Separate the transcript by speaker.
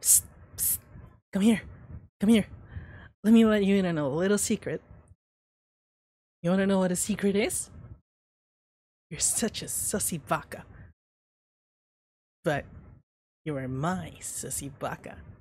Speaker 1: Psst, psst. Come here. Come here. Let me let you in on a little secret. You wanna know what a secret is? You're such a sussy baka. But you're my
Speaker 2: sussy baka.